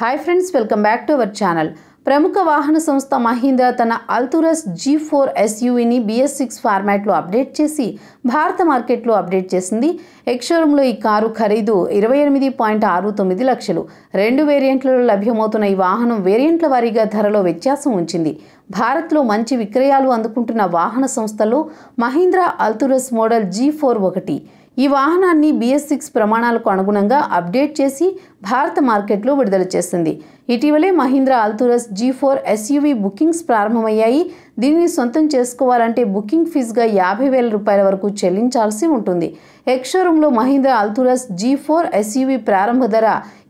hi friends welcome back to our channel ప్రముఖ వాహన సంస్థ మహీంద్రా తన అల్తురస్ జీ ఫోర్ ఎస్యూవీని బిఎస్ సిక్స్ ఫార్మాట్లో అప్డేట్ చేసి భారత మార్కెట్లో అప్డేట్ చేసింది ఎక్షోరూంలో ఈ కారు ఖరీదు ఇరవై ఎనిమిది పాయింట్ ఆరు తొమ్మిది లక్షలు రెండు వేరియంట్లలో లభ్యమవుతున్న ఈ వాహనం వేరియంట్ల వారీగా ధరలో వ్యత్యాసం ఉంచింది భారత్లో మంచి విక్రయాలు అందుకుంటున్న వాహన సంస్థలో Mahindra Alturas model G four ఒకటి ఈ వాహనాన్ని బిఎస్ సిక్స్ ప్రమాణాలకు అనుగుణంగా అప్డేట్ చేసి భారత మార్కెట్లో విడుదల చేసింది ఇటీవలే Mahindra Alturas G four SUV bookings ప్రారంభమయ్యాయి దీనిని సొంతం చేసుకోవాలంటే బుకింగ్ ఫీజుగా యాభై వేల రూపాయల వరకు చెల్లించాల్సి ఉంటుంది ఎక్షోరూంలో Mahindra Alturas G four SUV ప్రారంభ ధర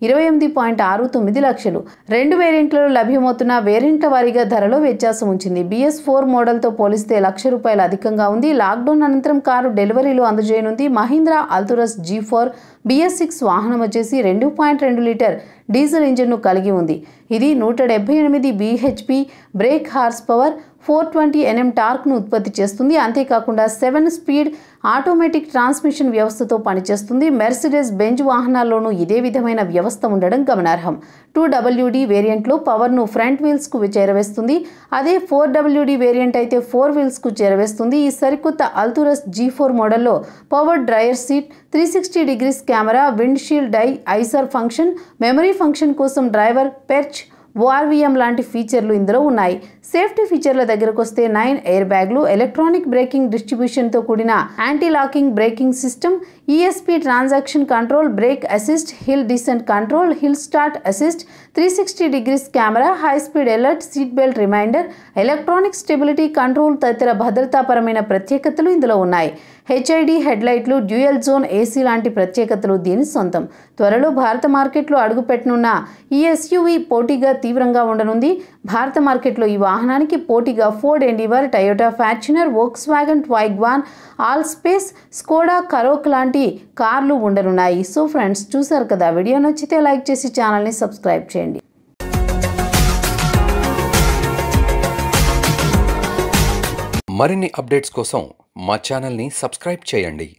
ఇరవై ఎనిమిది పాయింట్ ఆరు తొమ్మిది లక్షలు రెండు వేరియంట్లలో లభ్యమవుతున్న వేరియంట్ల వారీగా ధరలో వ్యత్యాసం ఉంచింది బీఎస్ ఫోర్ మోడల్తో పోలిస్తే లక్ష రూపాయలు అధికంగా ఉంది లాక్డౌన్ అనంతరం కారు డెలివరీలో అందజేయనుంది Mahindra Alturas G four BS six వాహనం వచ్చేసి రెండు పాయింట్ రెండు లీటర్ డీజిల్ ఇంజిన్ను కలిగి ఉంది ఇది నూట డెబ్బై ఎనిమిది BHP brake horsepower four twenty NM టార్క్ను ఉత్పత్తి చేస్తుంది అంతేకాకుండా సెవెన్ స్పీడ్ ఆటోమేటిక్ ట్రాన్స్మిషన్ వ్యవస్థతో పనిచేస్తుంది మెర్సిడెస్ బెంజ్ వాహనాల్లోనూ ఇదే విధమైన వ్యవస్థ ఉండడం గమనార్హం టూ డబ్ల్యూడీ వేరియంట్లో పవర్ను ఫ్రంట్ వీల్స్కు చేరవేస్తుంది అదే ఫోర్ డబ్ల్యూడీ వేరియంట్ అయితే ఫోర్ వీల్స్కు చేరవేస్తుంది ఈ సరికొత్త అల్తురస్ జీ ఫోర్ మోడల్లో power driver seat three sixty degrees camera windshield deicer function memory function కోసం డ్రైవర్ పెర్చ్ ఓఆర్వీఎం లాంటి ఫీచర్లు ఇందులో ఉన్నాయి సేఫ్టీ ఫీచర్ల దగ్గరకు వస్తే నైన్ ఎయిర్ బ్యాగ్లు ఎలక్ట్రానిక్ బ్రేకింగ్ డిస్ట్రిబ్యూషన్తో కూడిన anti locking braking system ESP transaction control brake assist hill descent control hill start assist three sixty degrees camera high speed alert seat belt reminder electronic stability control తదితర భద్రతాపరమైన ప్రత్యేకతలు ఇందులో ఉన్నాయి HID హెడ్లైట్లు dual zone AC లాంటి ప్రత్యేకతలు దీని సొంతం త్వరలో భారత మార్కెట్లో అడుగుపెట్టనున్న ఈ e ఎస్యూవీ పోటీగా తీవ్రంగా ఉండనుంది భారత మార్కెట్లో ఈ వాహనానికి పోటీగా Ford Endeavour Toyota Fortuner Volkswagen Tiguan all space Skoda Karoq లాంటి వంటి కార్లు ఉండనున్నాయి సో ఫ్రెండ్స్ చూసారు కదా వీడియో నచ్చితే లైక్ చేసి ఛానల్ని సబ్స్క్రైబ్ చేయండి మరిన్ని అప్డేట్స్ కోసం మా ఛానల్ని సబ్స్క్రైబ్ చేయండి